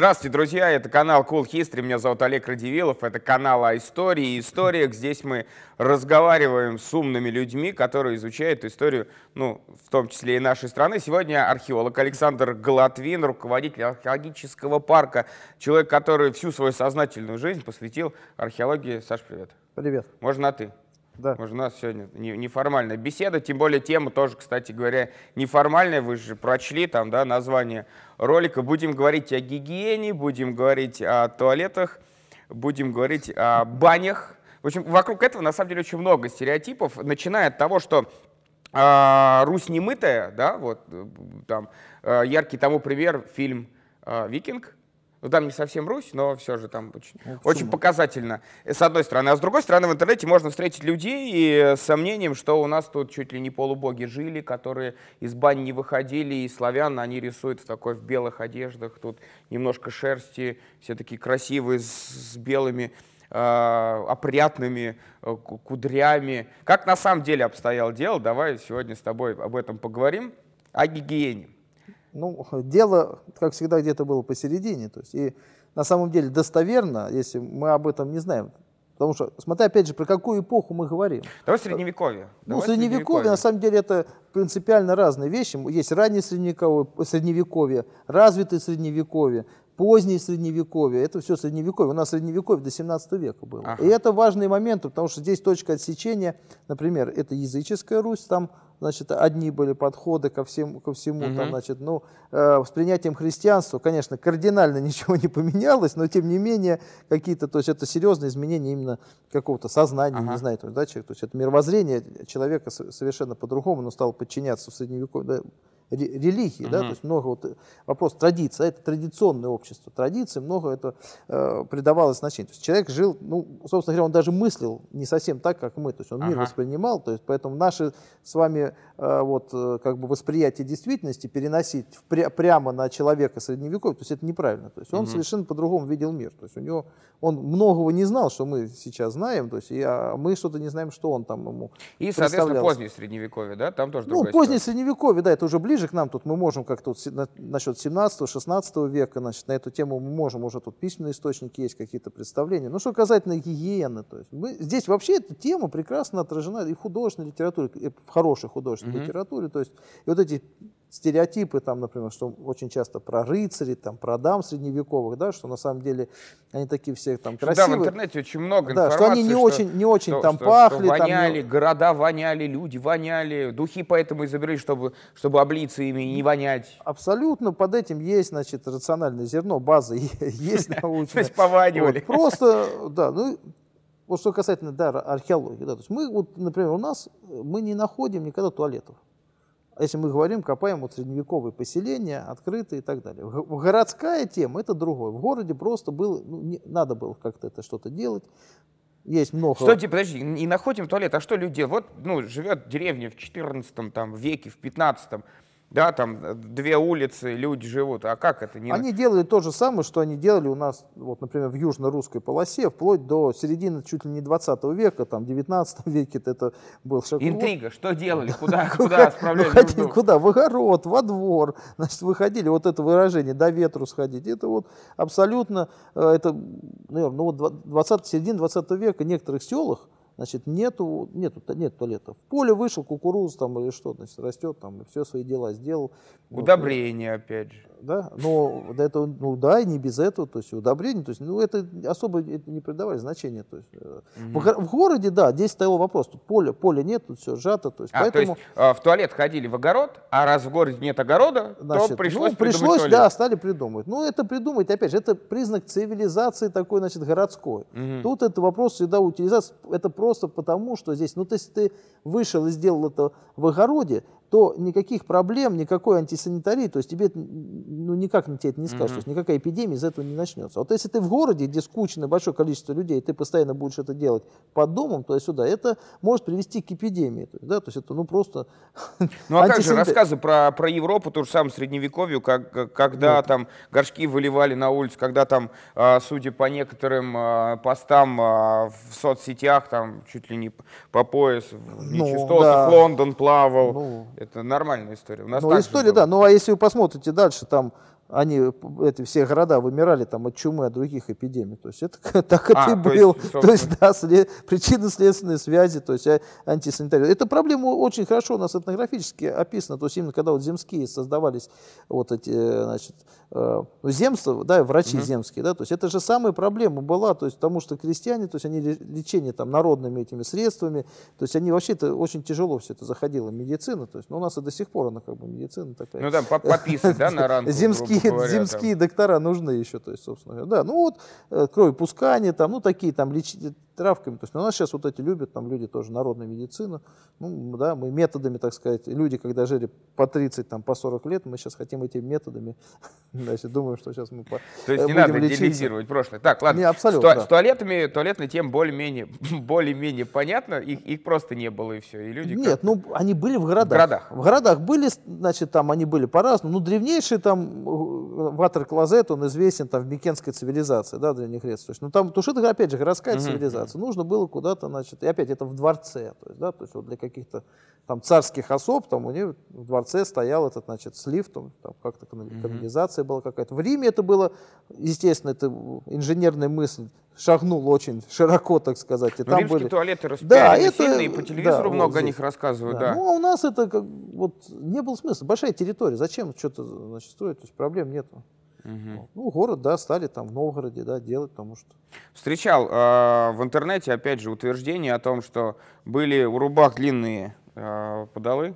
Здравствуйте, друзья! Это канал Cool History. Меня зовут Олег Радивилов. Это канал о истории и историях. Здесь мы разговариваем с умными людьми, которые изучают историю, ну, в том числе и нашей страны. Сегодня археолог Александр Голотвин, руководитель археологического парка, человек, который всю свою сознательную жизнь посвятил археологии. Саш, привет. Привет. Можно на ты? Да. Может, у нас сегодня неформальная беседа, тем более тема тоже, кстати говоря, неформальная. Вы же прочли там, да, название ролика. Будем говорить о гигиене, будем говорить о туалетах, будем говорить о банях. В общем, вокруг этого на самом деле очень много стереотипов, начиная от того, что э, Русь немытая, да, вот э, там э, яркий тому пример фильм э, Викинг ну там не совсем Русь, но все же там очень, ну, очень показательно, э, с одной стороны. А с другой стороны, в интернете можно встретить людей и э, с сомнением, что у нас тут чуть ли не полубоги жили, которые из бань не выходили, и славян они рисуют в такой в белых одеждах, тут немножко шерсти, все такие красивые, с, с белыми э, опрятными э, кудрями. Как на самом деле обстоял дело, давай сегодня с тобой об этом поговорим, о гигиене ну, дело, как всегда, где-то было посередине. То есть, и на самом деле достоверно, если мы об этом не знаем, Потому что, смотря опять же, про какую эпоху мы говорим. Давай средневековье. Ну, средневековье, средневековье, на самом деле, это принципиально разные вещи. Есть раннее средневековье, средневековье развитое средневековье позднее средневековье, это все средневековье. У нас средневековье до 17 века было. Ага. И это важный момент, потому что здесь точка отсечения, например, это языческая Русь, там значит, одни были подходы ко, всем, ко всему, угу. там, значит, ну, э, с принятием христианства, конечно, кардинально ничего не поменялось, но, тем не менее, какие-то, то есть, это серьезные изменения именно какого-то сознания, ага. не знаю, то, да, человек, то есть, это мировоззрение человека совершенно по-другому, но стал подчиняться в средневековье, религии, угу. да, то есть много вот э, вопрос традиции, а это традиционное общество, традиции много это э, придавалось значение. То есть человек жил, ну, собственно говоря, он даже мыслил не совсем так, как мы, то есть он ага. мир воспринимал, то есть поэтому наши с вами Э, вот, э, как бы восприятие действительности переносить впря- прямо на человека средневековья, то есть это неправильно. То есть он mm совершенно по-другому видел мир. То есть у него он многого не знал, что мы сейчас знаем, то есть и, а мы что-то не знаем, что он там ему И, соответственно, позднее средневековье, да? Там тоже Ну, позднее ситуация. средневековье, да, это уже ближе к нам. Тут мы можем как-то вот, насчет 17-16 века, значит, на эту тему мы можем, уже тут письменные источники есть, какие-то представления. Ну, что касательно гигиены, то есть мы, здесь вообще эта тема прекрасно отражена и в художественной литературе, и в хорошей художественной угу. в литературе. То есть и вот эти стереотипы, там, например, что очень часто про рыцарей, там, про дам средневековых, да, что на самом деле они такие все там красивые. Да, в интернете очень много информации. Да, что они не что, очень, не очень что, там что, пахли. Что воняли, там, города воняли, люди воняли, духи поэтому изобрели, чтобы, чтобы облиться ими и не вонять. Абсолютно, под этим есть, значит, рациональное зерно, база есть научная. То есть пованивали. Просто, да, ну, вот что касательно да, археологии, да, то есть мы, вот, например, у нас э, мы не находим никогда туалетов. А если мы говорим, копаем вот средневековые поселения, открытые и так далее. Городская тема это другое. В городе просто было, ну, не, надо было как-то это что-то делать. Есть много. Что, типа, подожди, не находим туалет, а что люди делают? Вот, ну, живет деревня в 14 там, веке, в 15 да, там э, две улицы, люди живут. А как это? Не... Они делали то же самое, что они делали у нас, вот, например, в южно-русской полосе, вплоть до середины чуть ли не 20 века, там, 19 веке это был шаг. Интрига, что ну, делали, куда, ну, куда отправляли ну, куда? В огород, во двор, значит, выходили, вот это выражение, до ветру сходить, это вот абсолютно, э, это, наверное, ну вот 20, середина 20 века в некоторых селах, значит, нету, нету, нет туалета. В поле вышел кукуруз там или что, значит, растет там, и все свои дела сделал. Удобрение, вот. опять же да, но до этого, ну да, и не без этого, то есть удобрение, то есть, ну это особо это не придавали значения, то есть mm-hmm. в, в городе, да, здесь стоял вопрос, тут поле, поле нет, тут все сжато, то есть а, поэтому... то есть а, в туалет ходили в огород, а раз в городе нет огорода, значит, то пришлось ну, пришлось, туалет. да, стали придумывать. Ну это придумать, опять же, это признак цивилизации такой, значит, городской. Mm-hmm. Тут это вопрос всегда утилизации, это просто потому, что здесь, ну то есть ты вышел и сделал это в огороде, то никаких проблем, никакой антисанитарии, то есть тебе ну, никак на тебя это не скажешь, mm-hmm. то есть никакая эпидемия из этого не начнется. Вот если ты в городе, где скучно большое количество людей, ты постоянно будешь это делать под домом, то есть сюда, это может привести к эпидемии, то есть, да, то есть это, ну, просто... Ну, а как же рассказы про, про Европу, то же самое Средневековье, как, когда Нет. там горшки выливали на улицу, когда там, а, судя по некоторым а, постам а, в соцсетях, там чуть ли не по пояс ну, нечистотах, ну, да. Лондон плавал. Ну, это нормальная история. У нас ну, история, да. Ну, а если вы посмотрите дальше, там они, э, эти все города вымирали там от чумы, от других эпидемий. То есть это так а, это и то Есть, то есть, да, след, причинно-следственные связи, то есть а, антисанитария. Эта проблема очень хорошо у нас этнографически описана. То есть именно когда вот земские создавались вот эти, значит, э, ну, земства, да, врачи угу. земские, да, то есть это же самая проблема была, то есть потому что крестьяне, то есть они лечение там народными этими средствами, то есть они вообще это очень тяжело все это заходило, медицина, то есть, но ну, у нас и до сих пор она как бы медицина такая. Ну да, пописать, да, на ранку. Земские земские, говоря, земские там. доктора нужны еще, то есть, собственно говоря. Да, ну вот, э, кровопускание, там, ну, такие там лечить травками. То есть, ну, у нас сейчас вот эти любят, там, люди тоже народную медицину. Ну, да, мы методами, так сказать, люди, когда жили по 30, там, по 40 лет, мы сейчас хотим этими методами, значит, думаем, что сейчас мы по... То есть, э, не надо лечиться. делизировать прошлое. Так, ладно. Не, абсолютно, С, да. с туалетами, туалетная тема более-менее более понятна, их, их просто не было, и все, и люди... Нет, ну, они были в городах. В городах. В городах были, значит, там они были по-разному. Ну, древнейшие там э, ватер-клозет, он известен там в Микенской цивилизации, да, древнегрец. То есть, ну, там, потому что это, опять же, городская uh цивилизация. Нужно было куда-то, значит, и опять это в дворце, то есть, да, то есть вот для каких-то там царских особ, там у них в дворце стоял этот, значит, с лифтом, там как-то канализация uh была какая-то. В Риме это было, естественно, это инженерная мысль, шагнул очень широко, так сказать. И Но ну, там были... туалеты распиарены да, это... сильно, и по телевизору да, много вот о них рассказывают. Да. Да. Ну, а у нас это как, вот, не было смысла. Большая территория, зачем что-то значит, строить, то есть проблем нету. Угу. Ну, город, да, стали там в Новгороде, да, делать, потому что... Встречал э, в интернете, опять же, утверждение о том, что были у рубах длинные э, подолы,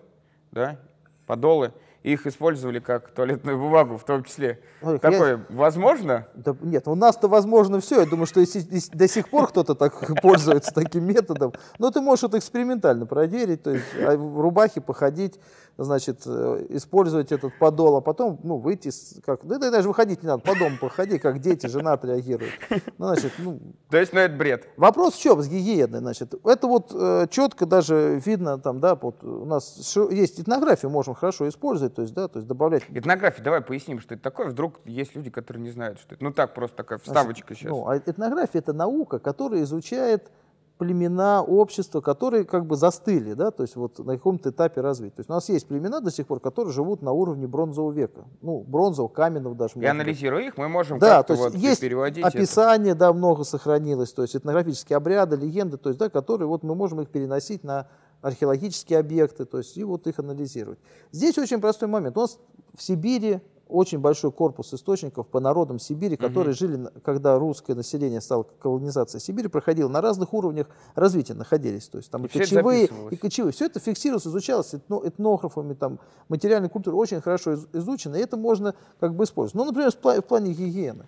да, подолы, их использовали как туалетную бумагу в том числе. Ой, Такое я... возможно? Да, нет, у нас-то возможно все. Я думаю, что если, если до сих пор кто-то так пользуется таким методом, но ну, ты можешь это экспериментально проверить, то есть а в рубахе походить, значит, э, использовать этот подол, а потом, ну, выйти, как, да, да даже выходить не надо, по дому походи, как дети, жена реагирует. Ну, значит, ну... То есть, ну, это бред. Вопрос в чем с гигиеной, значит. Это вот э, четко даже видно там, да, вот у нас есть этнография, можем хорошо использовать, то есть, да, то есть добавлять. Этнография, давай поясним, что это такое. Вдруг есть люди, которые не знают, что это. Ну, так просто такая вставочка значит, сейчас. Ну, а этнография — это наука, которая изучает племена, общества, которые как бы застыли, да, то есть вот на каком-то этапе развития. То есть у нас есть племена до сих пор, которые живут на уровне бронзового века, ну, бронзового, каменного даже. И анализируя быть. их, мы можем да, как-то вот есть переводить описание, это. да, много сохранилось, то есть этнографические обряды, легенды, то есть, да, которые вот мы можем их переносить на археологические объекты, то есть и вот их анализировать. Здесь очень простой момент. У нас в Сибири, очень большой корпус источников по народам Сибири, которые угу. жили, когда русское население стало колонизацией Сибири, проходило на разных уровнях развития, находились. То есть там и, и кочевые, и кочевые. Все это фиксировалось, изучалось этно, этнографами, там, материальная культура очень хорошо из, изучена, и это можно как бы использовать. Ну, например, в, пла- в плане гигиены.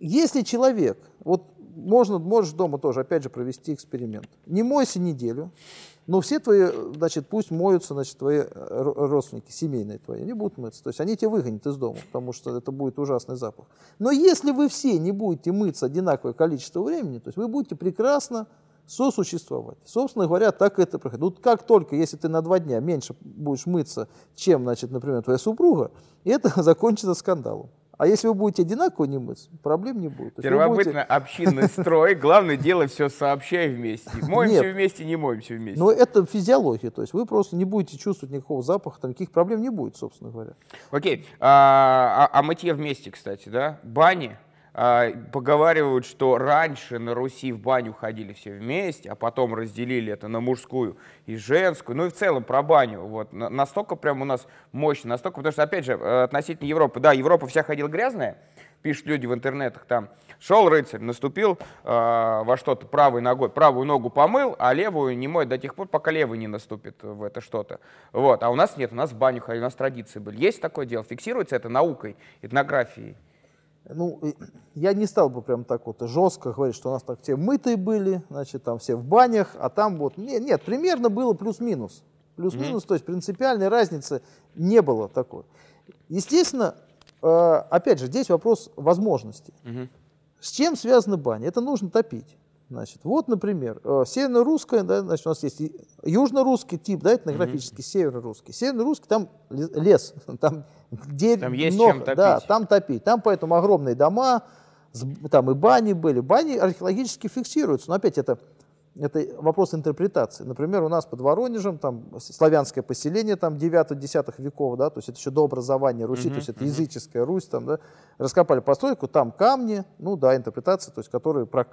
Если человек, вот можно, можешь дома тоже, опять же, провести эксперимент. Не мойся неделю, но все твои, значит, пусть моются, значит, твои э, родственники, семейные твои, они будут мыться. То есть они тебя выгонят из дома, потому что это будет ужасный запах. Но если вы все не будете мыться одинаковое количество времени, то есть вы будете прекрасно сосуществовать. Собственно говоря, так это проходит. Ну, как только, если ты на два дня меньше будешь мыться, чем, значит, например, твоя супруга, это закончится скандалом. А если вы будете одинаково не мыться, проблем не будет. Первобытно будете... общинный строй, главное дело все сообщай вместе. Моемся Нет. вместе, не моемся вместе. Но это физиология, то есть вы просто не будете чувствовать никакого запаха, там никаких проблем не будет, собственно говоря. Окей, а, а, а мытье вместе, кстати, да? Бани, а, поговаривают, что раньше на Руси в баню ходили все вместе, а потом разделили это на мужскую и женскую. Ну и в целом про баню. Вот. Настолько прям у нас мощно, настолько, потому что, опять же, э, относительно Европы, да, Европа вся ходила грязная, пишут люди в интернетах там, шел рыцарь, наступил э, во что-то правой ногой, правую ногу помыл, а левую не моет до тех пор, пока левый не наступит в это что-то. Вот. А у нас нет, у нас в баню ходили, у нас традиции были. Есть такое дело, фиксируется это наукой, этнографией ну, я не стал бы прям так вот жестко говорить, что у нас так все мытые были, значит, там все в банях, а там вот... Нет, нет примерно было плюс-минус. Плюс-минус, mm-hmm. то есть принципиальной разницы не было такой. Естественно, э, опять же, здесь вопрос возможности. Mm-hmm. С чем связаны бани? Это нужно топить. Значит, вот, например, э, северно-русская, да, значит, у нас есть южно-русский тип, да, этнографический, mm-hmm. северо-русский. Северо-русский, там лес, там дерево, там есть много, чем топить. да, там топить. Там поэтому огромные дома, там и бани были. Бани археологически фиксируются, но опять это это вопрос интерпретации. Например, у нас под Воронежем там славянское поселение там 9-10 веков, да, то есть это еще до образования Руси, mm-hmm, то есть это mm-hmm. языческая Русь, там, да, раскопали постройку, там камни, ну да, интерпретация, то есть которые прок,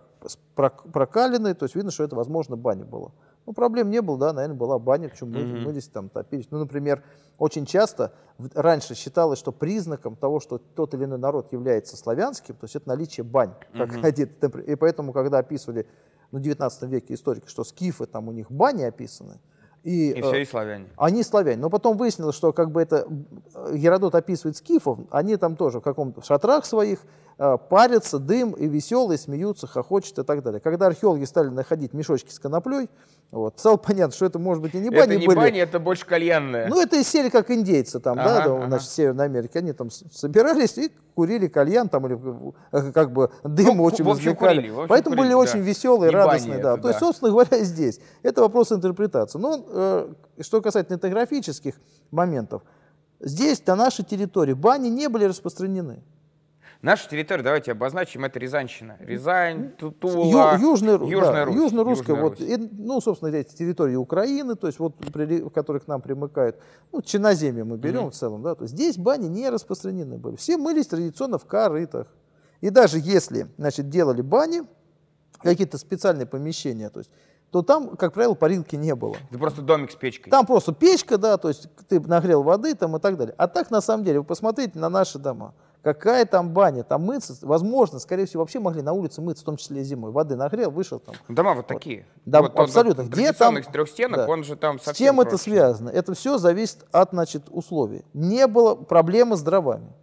прокалены, то есть видно, что это, возможно, баня была. Ну, проблем не было, да, наверное, была баня, чем мы mm-hmm. мылись, там, топились. Ну, например, очень часто раньше считалось, что признаком того, что тот или иной народ является славянским, то есть это наличие бань, как mm-hmm. и поэтому, когда описывали ну 19 веке историки, что скифы, там у них бани описаны. И, и все, э, и славяне. Они славяне. Но потом выяснилось, что как бы это э, Геродот описывает скифов, они там тоже в каком-то шатрах своих, Э, парятся, дым, и веселые, смеются, хохочут и так далее. Когда археологи стали находить мешочки с коноплей, вот, стало понятно, что это может быть и не бани Это не бани, это больше кальянная. Ну, это из серии, как индейцы там, ага, да, там, ага. значит, в Северной Америке. Они там собирались и курили кальян там, или э, как бы дым ну, очень возникали. Поэтому курили, были да. очень веселые, не радостные. Да. Это, То есть, собственно говоря, здесь. Это вопрос интерпретации. Но ну, э, что касается этнографических моментов, здесь, на нашей территории, бани не были распространены. Наша территория, давайте обозначим, это Рязанщина. Рязань, Тула, Южная Русь. русская ну, собственно, эти территории Украины, то есть вот, при, которые к нам примыкают, ну, Черноземье мы берем mm-hmm. в целом, да, то здесь бани не распространены были. Все мылись традиционно в корытах. И даже если, значит, делали бани, какие-то специальные помещения, то есть то там, как правило, парилки не было. Это просто домик с печкой. Там просто печка, да, то есть ты нагрел воды там и так далее. А так, на самом деле, вы посмотрите на наши дома – Какая там баня? Там мыться, возможно, скорее всего, вообще могли на улице мыться, в том числе зимой. Воды нагрел, вышел там. Ну, дома вот, вот. такие. Да, ну, вот абсолютно. Он, Где там? трех стенок, да. он же там совсем С чем проще. это связано? Это все зависит от, значит, условий. Не было проблемы с дровами.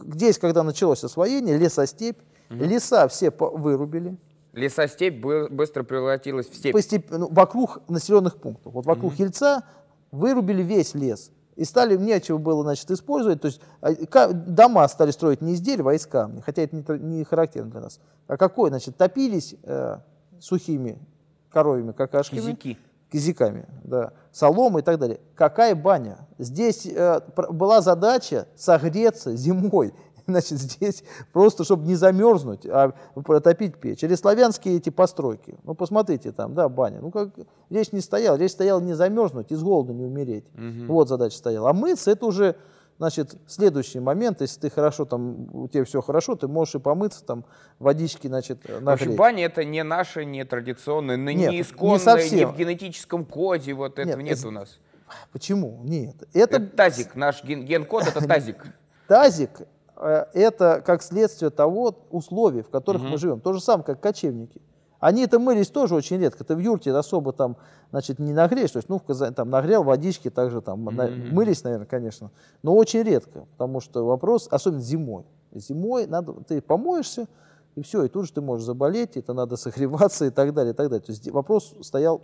Здесь, когда началось освоение, лесостепь, угу. леса все вырубили. Лесостепь быстро превратилась в степь. Постеп... Ну, вокруг населенных пунктов. Вот вокруг угу. Ельца вырубили весь лес. И стали, нечего было, значит, использовать. То есть а, дома стали строить не из дерева, а из камня. Хотя это не, не характерно для нас. А какое, значит, топились э, сухими коровьями, какашками. Кизики. Кизиками, да. Соломы и так далее. Какая баня? Здесь э, была задача согреться зимой. значит, здесь просто, чтобы не замерзнуть, а протопить печь. Или славянские эти постройки. Ну, посмотрите там, да, баня. Ну, как речь не стояла. Речь стояла не замерзнуть, из голода не умереть. Угу. Вот задача стояла. А мыться, это уже, значит, следующий момент. Если ты хорошо там, у тебя все хорошо, ты можешь и помыться там, водички, значит, нагреть. Э, в общем, баня это не наше, не традиционное, не нет, не, не в генетическом коде, вот этого нет, нет это... у нас. Почему? Нет. Это, это тазик, наш ген, ген код это тазик. Тазик Э, это как следствие того условий, в которых угу. мы живем. То же самое, как кочевники. Они это мылись тоже очень редко. Ты в юрте особо там, значит, не нагреешь. То есть, ну, в Казани там нагрел водички, также там mm-hmm. мылись, наверное, конечно, но очень редко, потому что вопрос, особенно зимой. Зимой надо, ты помоешься, и все, и тут же ты можешь заболеть, это надо согреваться и так далее, и так далее. То есть вопрос стоял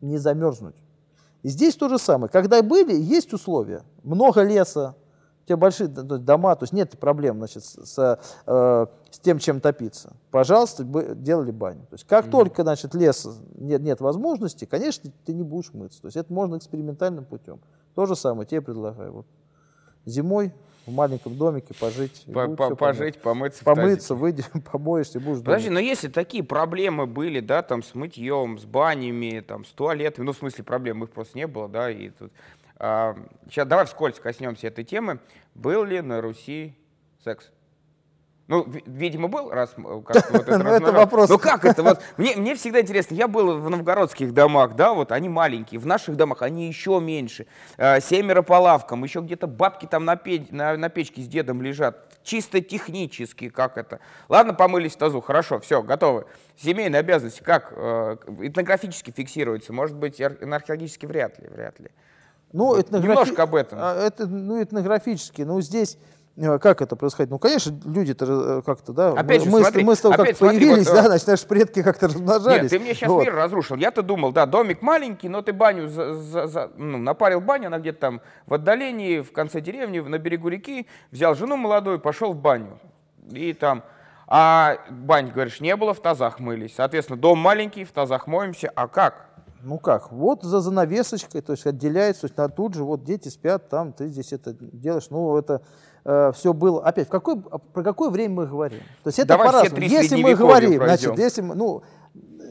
не замерзнуть. И здесь то же самое. Когда были, есть условия. Много леса, тебя большие дома, то есть нет проблем значит, с, э, с тем, чем топиться. Пожалуйста, делали баню. То есть как mm-hmm. только значит, лес нет, нет возможности, конечно, ты не будешь мыться. То есть это можно экспериментальным путем. То же самое тебе предлагаю. Вот. Зимой в маленьком домике пожить. По -по пожить, помыться. Помыться, выйдешь, помоешься, будешь Подожди, домик. но если такие проблемы были, да, там с мытьем, с банями, там с туалетами, ну в смысле проблем их просто не было, да, и тут Сейчас давай вскользь коснемся этой темы. Был ли на Руси секс? Ну, видимо, был, раз как вот это, ну, вопрос. Ну как это? Вот, мне, мне всегда интересно, я был в новгородских домах, да, вот они маленькие, в наших домах они еще меньше. Э, семеро по лавкам, еще где-то бабки там на, пе на, на печке с дедом лежат. Чисто технически, как это. Ладно, помылись в тазу, хорошо, все, готовы. Семейные обязанности как? Э, этнографически фиксируется, может быть, на археологически вряд ли, вряд ли. Ну, этнографи... Немножко об этом. А, это, ну, этнографически. Ну, здесь э, как это происходит? Ну, конечно, люди-то э, как-то, да, опять мы, смотри, мы с того, как смотри, появились, вот, да, значит, э, наши предки как-то размножались. Нет, ты мне сейчас вот. мир разрушил. Я-то думал, да, домик маленький, но ты баню за, за, за, ну, напарил баню, она где-то там в отдалении, в конце деревни, на берегу реки, взял жену молодую, пошел в баню. И там... А бань, говоришь, не было, в тазах мылись. Соответственно, дом маленький, в тазах моемся, а как? ну как, вот за занавесочкой, то есть отделяется, то есть на тут же, вот дети спят, там ты здесь это делаешь, ну это э, все было. Опять, в какой, а, про какое время мы говорим? То есть это Давай по-разному. Если мы говорим, пройдем. значит, если мы, ну,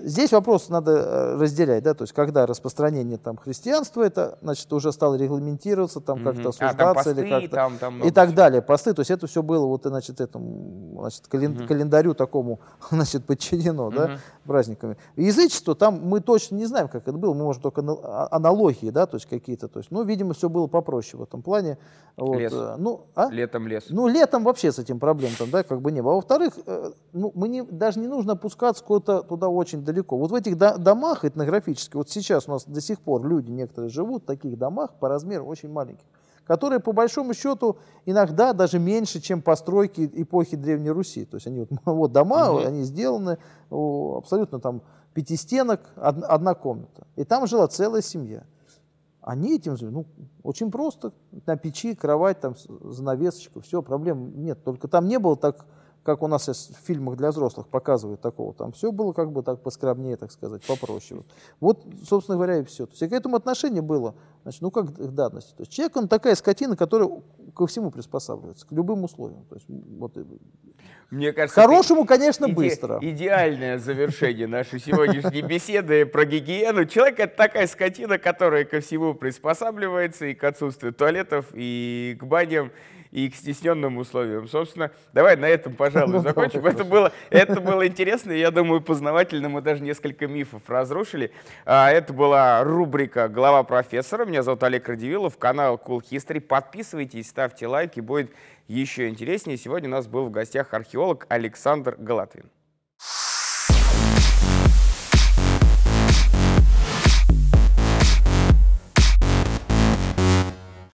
здесь вопрос надо э, разделять, да, то есть когда распространение там христианства, это, значит, уже стало регламентироваться, там угу. как-то а, осуждаться а, посты, или как-то там, там и так всего. далее, посты, то есть это все было вот, значит, этому, значит, кален, угу. календарю такому, значит, подчинено, угу. да, праздниками. Язычество там мы точно не знаем, как это было, мы можем только а, аналогии, да, то есть какие-то, то есть, ну, видимо, все было попроще в этом плане. Вот, лес. Э, ну, а? Летом лес. Ну, летом вообще с этим проблем там, да, как бы не было. А во-вторых, э, ну, мне даже не нужно опускаться куда-то туда очень далеко. Вот в этих домах этнографических, вот сейчас у нас до сих пор люди некоторые живут в таких домах по размеру очень маленьких, которые по большому счету иногда даже меньше, чем постройки эпохи Древней Руси. То есть они вот, вот дома, угу. они сделаны абсолютно там пятистенок, одна, одна комната. И там жила целая семья. Они этим, ну, очень просто, на печи, кровать, там, занавесочка, все, проблем нет. Только там не было так как у нас сейчас в фильмах для взрослых показывают такого, там все было как бы так поскромнее, так сказать, попроще. Вот, собственно говоря, и все. То есть к этому отношение было, значит, ну как к данности. То есть человек, он такая скотина, которая ко всему приспосабливается, к любым условиям. То есть, вот, Мне кажется, хорошему, конечно, иде- быстро. Идеальное завершение нашей сегодняшней беседы про гигиену. Человек — это такая скотина, которая ко всему приспосабливается и к отсутствию туалетов, и к баням, и к стесненным условиям. Собственно, давай на этом, пожалуй, ну, закончим. Это было, это было интересно, я думаю, познавательно. Мы даже несколько мифов разрушили. А, это была рубрика «Глава профессора». Меня зовут Олег Радивилов, канал Cool History. Подписывайтесь, ставьте лайки, будет еще интереснее. Сегодня у нас был в гостях археолог Александр Галатвин.